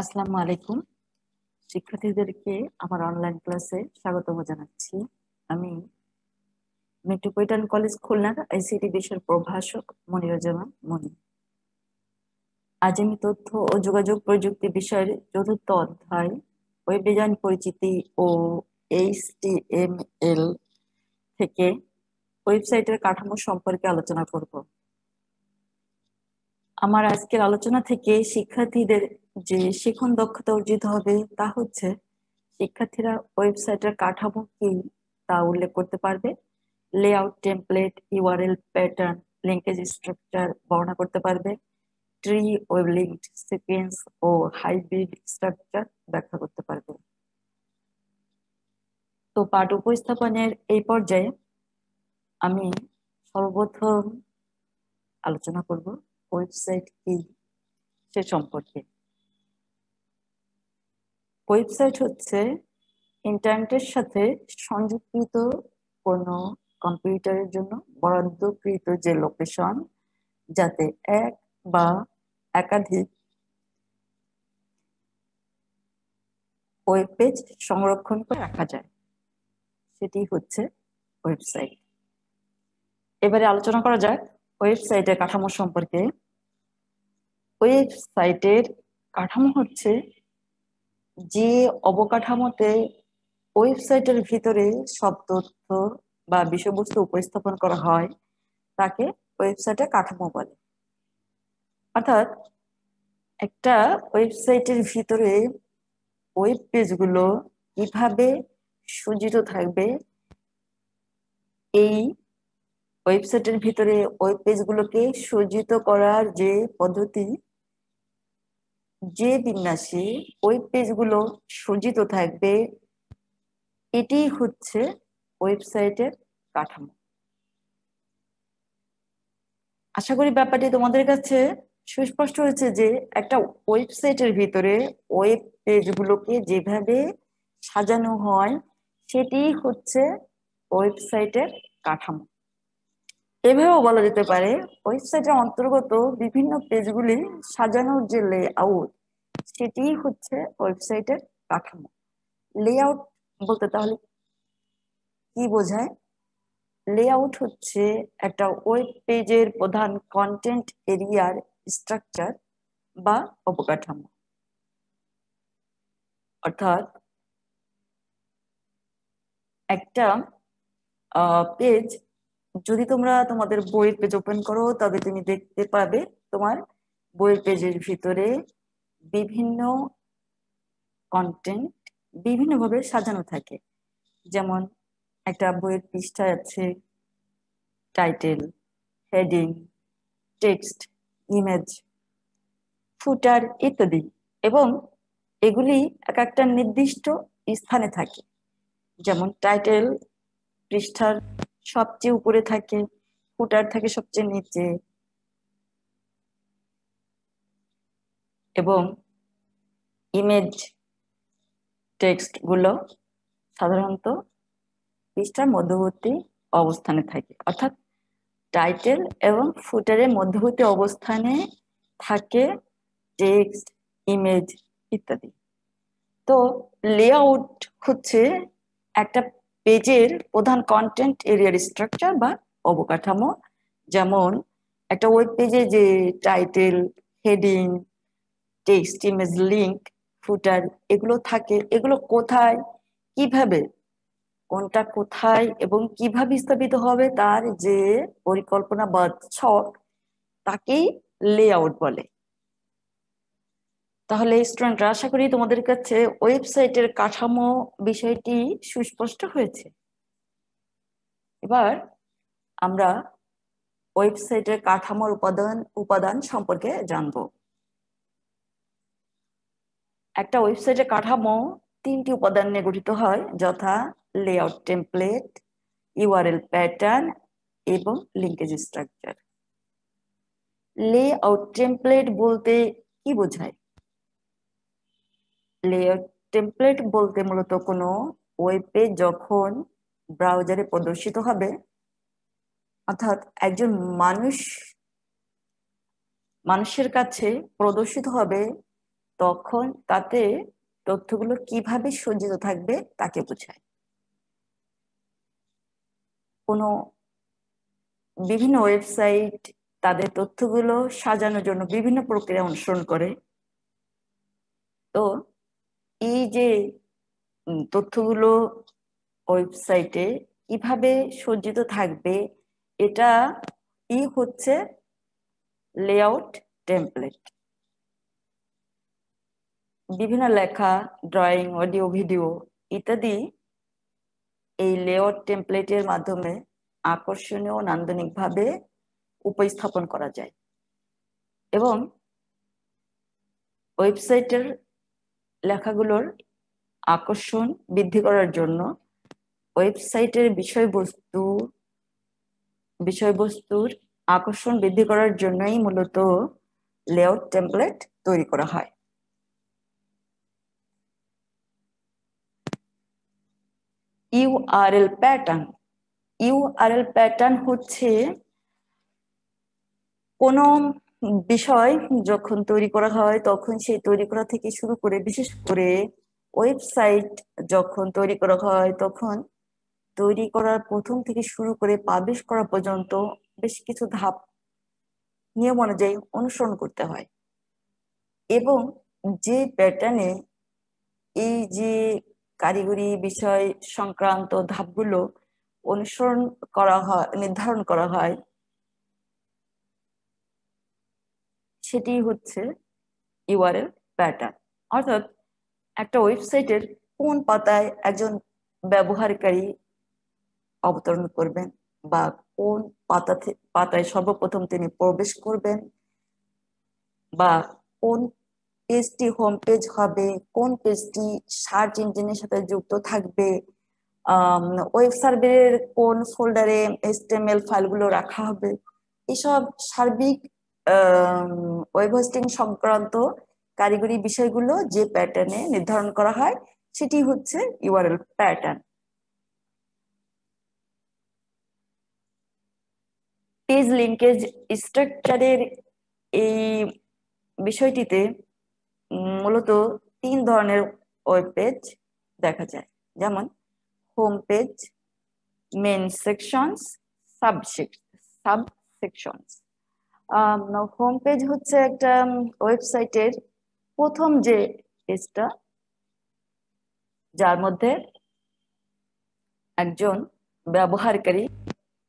আসসালামু আলাইকুম শিক্ষার্থীদেরকে আমার অনলাইন ক্লাসে স্বাগত জানাচ্ছি আমি মেট্রোপলিটন কলেজ খুলনার আইসিটি বিষয়ের প্রভাষক মনিরুজ্জামান মনি আজ আমি তথ্য ও যোগাযোগ প্রযুক্তি বিষয়ের চতুর্থ অধ্যায় ওয়েব ডিজাইন পরিচিতি ও এইচটিএমএল থেকে ওয়েবসাইটের কাঠামো সম্পর্কে আলোচনা করব আমার আজকের আলোচনা থেকে শিক্ষার্থীদের যে শিখন দক্ষতা অর্জিত হবে তা হচ্ছে শিক্ষার্থীরা ওয়েবসাইটের কাঠামো কি তা উল্লেখ করতে পারবে layout template URL pattern linkage structure বর্ণনা করতে পারবে ট্রি ও লিঙ্কড সিকোয়েন্স ও হাইব্রিড স্ট্রাকচার ব্যাখ্যা করতে পারবে তো পাঠ উপস্থাপনের এই পর্যায়ে আমি সর্বপ্রথম আলোচনা করব ওয়েবসাইট কি সে সম্পর্কে ওয়েবসাইট হচ্ছে ইন্টারনেটের সাথে সংযুক্তিত কোনো কম্পিউটারের জন্য বরাদ্দকৃত যে লোকেশন যাতে এক বা একাধিক ওয়েব পেজ সংরক্ষণ করে রাখা যায় সেটি হচ্ছে ওয়েবসাইট এবারে আলোচনা করা যাক ওয়েবসাইটের কাঠামো সম্পর্কে ওয়েবসাইটের কাঠামো হচ্ছে যে অবকাঠামোতে ওয়েবসাইটের ভিতরে সব তথ্য বা বিষয়বস্তু উপস্থাপন করা হয় তাকে ওয়েবসাইটে কাঠামো বলে অর্থাৎ একটা ওয়েবসাইটের ভিতরে ওয়েব পেজগুলো কিভাবে সজ্জিত থাকবে এই ওয়েবসাইটের ভিতরে ওয়েব পেজগুলোকে সজ্জিত করার যে পদ্ধতি যে বিন্যাসে ওয়েব পেজগুলো সজ্জিত থাকবে এটি হচ্ছে ওয়েবসাইটের কাঠামো আশা করি ব্যাপারটি তোমাদের কাছে সুস্পষ্ট হয়েছে যে একটা ওয়েবসাইটের ভিতরে ওয়েব পেজগুলোকে যেভাবে সাজানো হয় সেটি হচ্ছে ওয়েবসাইটের কাঠামো এভাবেও বলা যেতে পারে ওয়েবসাইটের অন্তর্গত বিভিন্ন পেজগুলি সাজানোর যে লেআউট সেটি হচ্ছে ওয়েবসাইটের কাঠামো লেআউট বলতে তাহলে কি বোঝায় লেআউট হচ্ছে একটা ওয়েব পেজের প্রধান কন্টেন্ট এরিয়ার স্ট্রাকচার বা অবকাঠামো অর্থাৎ একটা পেজ যদি তোমরা তোমাদের বইয়ের পেজ ওপেন করো তবে তুমি দেখতে পাবে তোমার বইয়ের পেজের ভিতরে বিভিন্ন কন্টেন্ট বিভিন্নভাবে সাজানো থাকে যেমন একটা বইয়ের পৃষ্ঠায় আছে title heading text image footer ইত্যাদি এবং এগুলি এক একটা নির্দিষ্ট স্থানে থাকে যেমন টাইটেল পৃষ্ঠার সবচেয়ে উপরে থাকে ফুটার থাকে সবচেয়ে নিচে এবং ইমেজ টেক্সট গুলো সাধারণত পৃষ্ঠার মধ্যবর্তী অবস্থানে থাকে অর্থাৎ টাইটেল এবং ফুটারের মধ্যবর্তী অবস্থানে থাকে টেক্সট ইমেজ ইত্যাদি তো লেআউট হচ্ছে একটা পেজের প্রধান কন্টেন্ট এরিয়ার স্ট্রাকচার বা অবকাঠামো যেমন একটা ওয়েব পেজে যে title heading text image link footer এগুলো থাকে এগুলো কোথায় কিভাবে কোনটা কোথায় এবং কিভাবে স্থাপিত হবে তার যে পরিকল্পনা বা ছক তাকেই লে বলে তাহলে স্টুডেন্টরা আশা করি তোমাদের কাছে ওয়েবসাইটের কাঠামো বিষয়টি সুস্পষ্ট হয়েছে এবার আমরা ওয়েবসাইটের কাঠামোর উপাদান উপাদান সম্পর্কে জানব একটা ওয়েবসাইটের কাঠামো তিনটি উপাদান নিয়ে গঠিত হয় যথা লেআউট টেমপ্লেট ইউআরএল প্যাটার্ন এবং লিঙ্কেজ স্ট্রাকচার লেআউট টেমপ্লেট বলতে কি বোঝায় লেয়ার টেমপ্লেট বলতে মূলত কোনো ওয়েব পেজ যখন ব্রাউজারে প্রদর্শিত হবে অর্থাৎ একজন মানুষ মানুষের কাছে প্রদর্শিত হবে তখন তাতে তথ্যগুলো কিভাবে সজ্জিত থাকবে তাকে বোঝায় কোনো বিভিন্ন ওয়েবসাইট তাদের তথ্যগুলো সাজানোর জন্য বিভিন্ন প্রক্রিয়া অনুসরণ করে তো এই যে তথ্যগুলো ওয়েবসাইটে কিভাবে সজ্জিত থাকবে এটা ই হচ্ছে লেআউট টেমপ্লেট বিভিন্ন লেখা ড্রয়িং অডিও ভিডিও ইত্যাদি এই লেআউট টেমপ্লেটের মাধ্যমে আকর্ষণীয় নান্দনিকভাবে উপস্থাপন করা যায় এবং ওয়েবসাইটের লেখাগুলোর আকর্ষণ বৃদ্ধি করার জন্য ওয়েবসাইটের বিষয়বস্তু বিষয়বস্তুর আকর্ষণ বৃদ্ধি করার জন্যই মূলত লেআউট টেমপ্লেট তৈরি করা হয় ইউআরএল প্যাটার্ন ইউআরএল প্যাটার্ন হচ্ছে কোনো বিষয় যখন তৈরি করা হয় তখন সেই তৈরি করা থেকে শুরু করে বিশেষ করে ওয়েবসাইট যখন তৈরি করা হয় তখন তৈরি করার প্রথম থেকে শুরু করে পাবলিশ করা পর্যন্ত বেশ কিছু ধাপ নিয়ম অনুযায়ী অনুসরণ করতে হয় এবং যে প্যাটার্নে এই যে কারিগরি বিষয় সংক্রান্ত ধাপগুলো অনুসরণ করা হয় নির্ধারণ করা হয় সেটি হচ্ছে ইউআরএল প্যাটার্ন অর্থাৎ একটা ওয়েবসাইটের কোন পাতায় একজন ব্যবহারকারী অবতরণ করবেন বা কোন পাতা পাতায় সর্বপ্রথম তিনি প্রবেশ করবেন বা কোন পেজটি হোম পেজ হবে কোন পেজটি সার্চ ইঞ্জিনের সাথে যুক্ত থাকবে ওয়েব সার্ভের কোন ফোল্ডারে এসটিএমএল ফাইলগুলো রাখা হবে এসব সার্বিক ওয়েব হোস্টিং সংক্রান্ত কারিগরি বিষয়গুলো যে প্যাটার্নে নির্ধারণ করা হয় সেটি হচ্ছে ইউআরএল প্যাটার্ন পেজ লিঙ্কেজ স্ট্রাকচারের এই বিষয়টিতে মূলত তিন ধরনের ওয়েব পেজ দেখা যায় যেমন home page main sections sub sub sections home page হচ্ছে একটা ওয়েবসাইটের প্রথম যে পেজটা যার মধ্যে একজন ব্যবহারকারী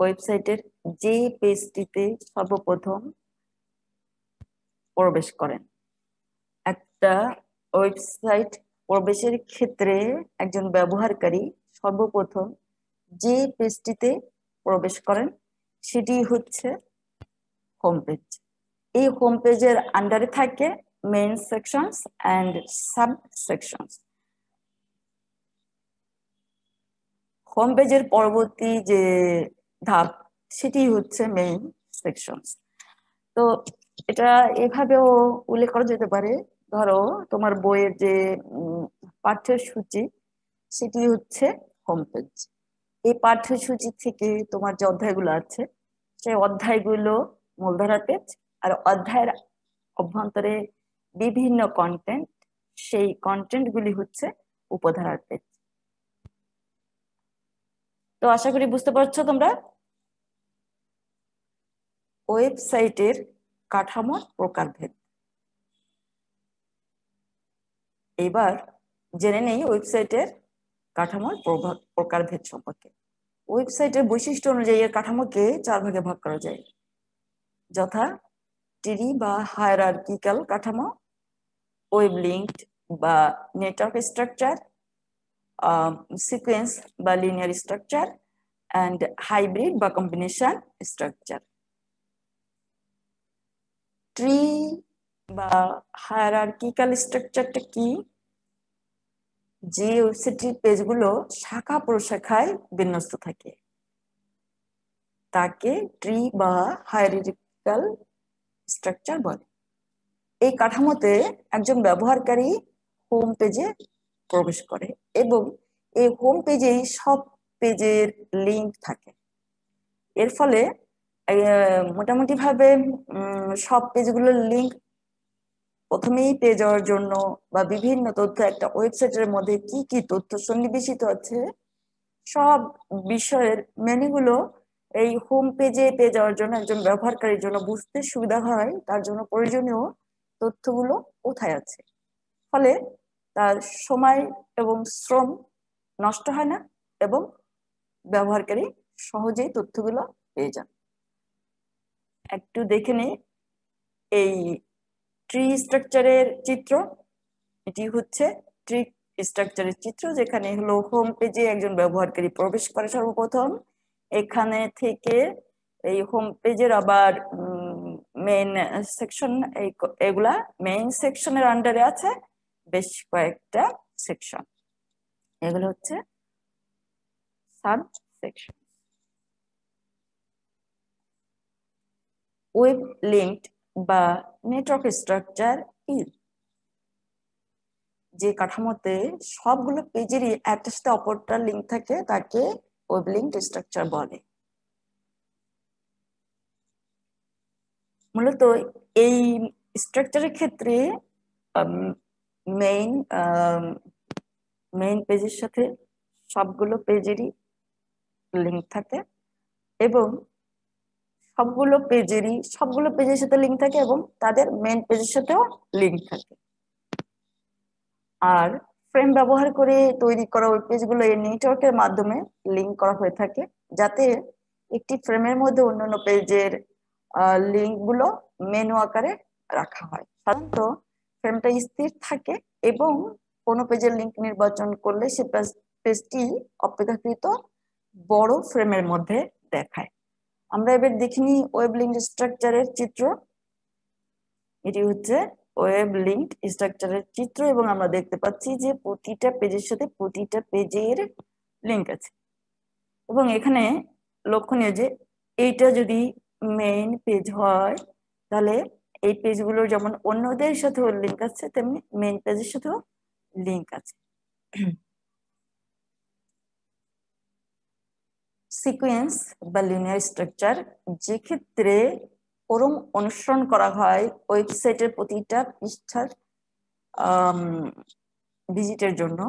ওয়েবসাইটের যে পেজটিতে সর্বপ্রথম প্রবেশ করেন একটা ওয়েবসাইট প্রবেশের ক্ষেত্রে একজন ব্যবহারকারী সর্বপ্রথম যে পেজটিতে প্রবেশ করেন সেটি হচ্ছে হোম পেজ এই হোম পেজের আন্ডারে থাকে main sections and sub sections home পেজের পরবর্তী যে ধাপ সেটি হচ্ছে মেইন সেকশনস তো এটা এভাবেও উল্লেখ করা যেতে পারে ধরো তোমার বইয়ের যে পাঠ্যসূচি সেটি হচ্ছে হোম পেজ এই পাঠ্যসূচি থেকে তোমার যে অধ্যায়গুলো আছে সেই অধ্যায়গুলো মূলধারার পেজ আর অধ্যায়ের অভ্যন্তরে বিভিন্ন কন্টেন্ট সেই কন্টেন্ট গুলি হচ্ছে উপধারার পেজ তো আশা করি বুঝতে পারছো তোমরা ওয়েবসাইটের কাঠামোর প্রকারভেদ এবার জেনে নেই ওয়েবসাইটের কাঠামোর প্রকারভেদ সম্পর্কে ওয়েবসাইটের বৈশিষ্ট্য অনুযায়ী এর কাঠামোকে চার ভাগে ভাগ করা যায় যথা ট্রি বা হায়ারার্কিক্যাল কাঠামো ওয়েব লিঙ্কড বা নেটওয়ার্ক স্ট্রাকচার সিকোয়েন্স বা লিনিয়ার স্ট্রাকচার অ্যান্ড হাইব্রিড বা কম্বিনেশন স্ট্রাকচার ট্রি বা হায়ারার্কিক্যাল স্ট্রাকচারটা কি যে ওয়েবসাইটটির পেজগুলো শাখা প্রশাখায় বিন্যস্ত থাকে তাকে ট্রি বা হায়ার গ্রাফিক্যাল স্ট্রাকচার বলে এই কাঠামোতে একজন ব্যবহারকারী হোম পেজে প্রবেশ করে এবং এই হোম পেজেই সব পেজের লিঙ্ক থাকে এর ফলে মোটামুটিভাবে সব পেজগুলোর লিঙ্ক প্রথমেই পেয়ে যাওয়ার জন্য বা বিভিন্ন তথ্য একটা ওয়েবসাইটের মধ্যে কি কি তথ্য সন্নিবেশিত আছে সব বিষয়ের মেনুগুলো এই হোম পেজে পেয়ে যাওয়ার জন্য একজন ব্যবহারকারীর জন্য বুঝতে সুবিধা হয় তার জন্য প্রয়োজনীয় তথ্যগুলো কোথায় আছে ফলে তার সময় এবং শ্রম নষ্ট হয় না এবং ব্যবহারকারী সহজেই তথ্যগুলো পেয়ে যান একটু দেখে নিই এই ট্রি স্ট্রাকচারের চিত্র এটি হচ্ছে ট্রি স্ট্রাকচারের চিত্র যেখানে হলো হোম পেজে একজন ব্যবহারকারী প্রবেশ করে সর্বপ্রথম এখানে থেকে এই হোম পেজের আবার মেইন সেকশন এগুলা মেইন সেকশনের আন্ডারে আছে বেশ কয়েকটা সেকশন এগুলো হচ্ছে সাব সেকশন ওয়েব লিঙ্ক বা নেটওয়ার্ক স্ট্রাকচার ই যে কাঠামোতে সবগুলো পেজেরই একটা সাথে অপরটা লিঙ্ক থাকে তাকে ওয়েবলিংট স্ট্রাকচার বলে মূলত এই স্ট্রাকচারের ক্ষেত্রে মেইন মেইন পেজের সাথে সবগুলো পেজেরই লিঙ্ক থাকে এবং সবগুলো পেজেরই সবগুলো পেজের সাথে লিঙ্ক থাকে এবং তাদের মেন পেজের সাথেও লিঙ্ক থাকে আর ফ্রেম ব্যবহার করে তৈরি করা ওয়েব পেজগুলো এই নেটওয়ার্কের মাধ্যমে লিঙ্ক করা হয়ে থাকে যাতে একটি ফ্রেমের মধ্যে অন্যান্য পেজের লিঙ্কগুলো মেনু আকারে রাখা হয় সাধারণত ফ্রেমটা স্থির থাকে এবং কোনো পেজের লিঙ্ক নির্বাচন করলে সে পেজটি অপেক্ষাকৃত বড় ফ্রেমের মধ্যে দেখায় আমরা এবার দেখিনি ওয়েব লিঙ্ক স্ট্রাকচারের চিত্র এটি হচ্ছে ওয়েব লিঙ্ক স্ট্রাকচারের চিত্র এবং আমরা দেখতে পাচ্ছি যে প্রতিটা পেজের সাথে প্রতিটা পেজের লিঙ্ক আছে এবং এখানে লক্ষণীয় যে এইটা যদি মেইন পেজ হয় তাহলে এই পেজগুলো যেমন অন্যদের সাথেও লিঙ্ক আছে তেমনি মেইন পেজের সাথেও লিঙ্ক আছে সিকুয়েন্স বা লিনিয়ার স্ট্রাকচার যে ক্ষেত্রে ফোরম অনুসরণ করা হয় ওয়েবসাইটের প্রতিটা পৃষ্ঠার ভিজিটের জন্য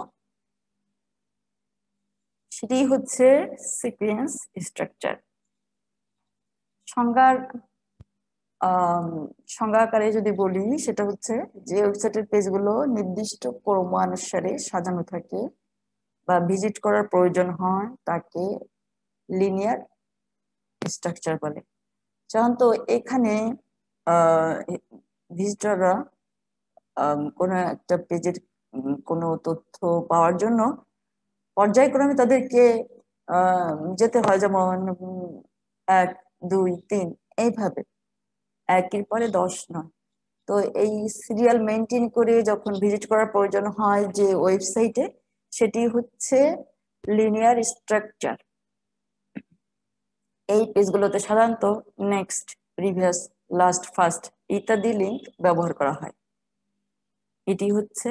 সেটি হচ্ছে সিকুয়েন্স স্ট্রাকচার সংজ্ঞার সংজ্ঞাকারে যদি বলি সেটা হচ্ছে যে ওয়েবসাইটের পেজগুলো নির্দিষ্ট ক্রমানুসারে সাজানো থাকে বা ভিজিট করার প্রয়োজন হয় তাকে লিনিয়ার স্ট্রাকচার বলে সাধারণত এখানে ভিজিটররা কোনো একটা পেজের কোনো তথ্য পাওয়ার জন্য পর্যায়ক্রমে তাদেরকে যেতে হয় যেমন এক দুই তিন এইভাবে একের পরে দশ নয় তো এই সিরিয়াল মেনটেন করে যখন ভিজিট করার প্রয়োজন হয় যে ওয়েবসাইটে সেটি হচ্ছে লিনিয়ার স্ট্রাকচার এই পেজগুলোতে সাধারণত নেক্সট প্রিভিয়াস লাস্ট ফার্স্ট ইত্যাদি লিঙ্ক ব্যবহার করা হয় এটি হচ্ছে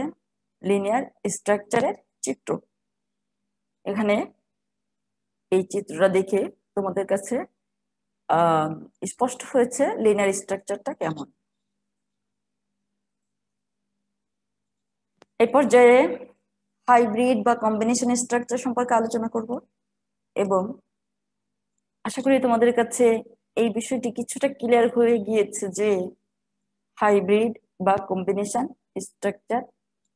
লিনিয়ার স্ট্রাকচারের চিত্র এখানে এই চিত্রটা দেখে তোমাদের কাছে স্পষ্ট হয়েছে লিনিয়ার স্ট্রাকচারটা কেমন এ পর্যায়ে হাইব্রিড বা কম্বিনেশন স্ট্রাকচার সম্পর্কে আলোচনা করব এবং আশা করি তোমাদের কাছে এই বিষয়টি কিছুটা ক্লিয়ার হয়ে গিয়েছে যে হাইব্রিড বা কম্বিনেশন স্ট্রাকচার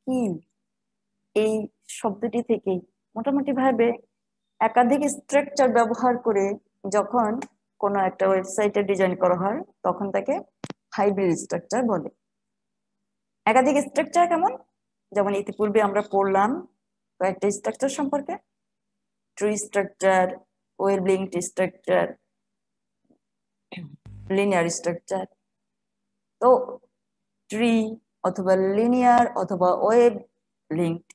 কি এই শব্দটি থেকে মোটামুটি ভাবে একাধিক স্ট্রাকচার ব্যবহার করে যখন কোনো একটা ওয়েবসাইটে ডিজাইন করা হয় তখন তাকে হাইব্রিড স্ট্রাকচার বলে একাধিক স্ট্রাকচার কেমন যেমন ইতিপূর্বে আমরা পড়লাম কয়েকটা স্ট্রাকচার সম্পর্কে tree structure well-linked structure, linear structure। তো ট্রি অথবা লিনিয়ার অথবা ওয়েব লিঙ্কড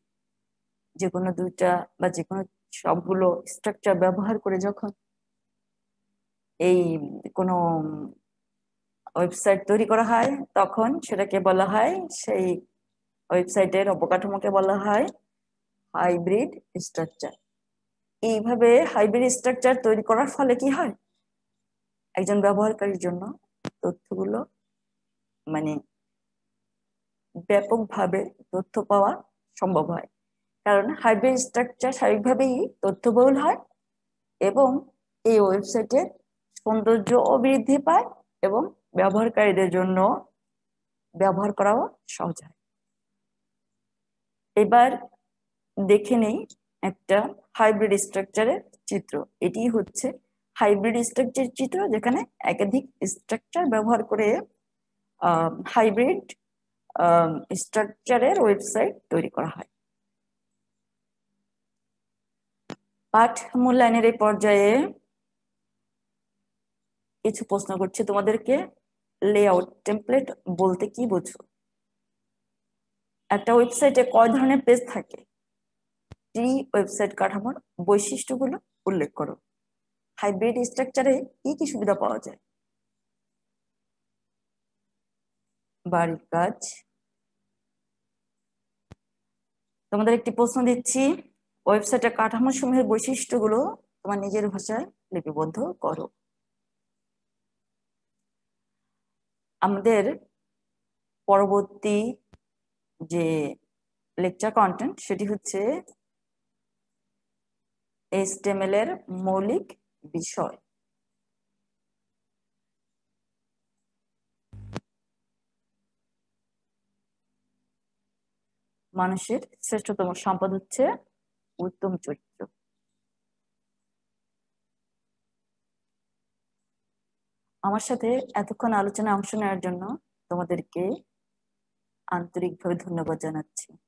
যে কোনো দুইটা বা যে কোনো সবগুলো স্ট্রাকচার ব্যবহার করে যখন এই কোনো ওয়েবসাইট তৈরি করা হয় তখন সেটাকে বলা হয় সেই ওয়েবসাইটের অবকাঠামোকে বলা হয় হাইব্রিড স্ট্রাকচার এইভাবে হাইব্রিড স্ট্রাকচার তৈরি করার ফলে কি হয় একজন ব্যবহারকারীর জন্য তথ্যগুলো মানে ব্যাপকভাবে তথ্য পাওয়া সম্ভব হয় কারণ হাইব্রিড স্ট্রাকচার স্বাভাবিকভাবেই তথ্যবহুল হয় এবং এই ওয়েবসাইটের সৌন্দর্য ও বৃদ্ধি পায় এবং ব্যবহারকারীদের জন্য ব্যবহার করাও সহজ হয় এবার দেখে নেই একটা হাইব্রিড স্ট্রাকচারের চিত্র এটি হচ্ছে হাইব্রিড স্ট্রাকচার চিত্র যেখানে একাধিক স্ট্রাকচার ব্যবহার করে হাইব্রিড স্ট্রাকচারের ওয়েবসাইট তৈরি করা হয় পাঠ মূল্যায়নের এই পর্যায়ে কিছু প্রশ্ন করছে তোমাদেরকে লেআউট টেমপ্লেট বলতে কি বোঝো একটা ওয়েবসাইটে কয় ধরনের পেজ থাকে ট্রি ওয়েবসাইট কাঠামোর বৈশিষ্ট্যগুলো উল্লেখ করো হাইব্রিড স্ট্রাকচারে কি কি সুবিধা পাওয়া যায় বাড়ির কাজ তোমাদের একটি প্রশ্ন দিচ্ছি ওয়েবসাইটের কাঠামো সমূহের বৈশিষ্ট্যগুলো তোমার নিজের ভাষায় লিপিবদ্ধ করো আমাদের পরবর্তী যে লেকচার কন্টেন্ট সেটি হচ্ছে এইচটিএমএল এর মৌলিক বিষয় মানুষের শ্রেষ্ঠতম সম্পদ হচ্ছে উত্তম চরিত্র আমার সাথে এতক্ষণ আলোচনায় অংশ নেওয়ার জন্য তোমাদেরকে আন্তরিকভাবে ধন্যবাদ জানাচ্ছি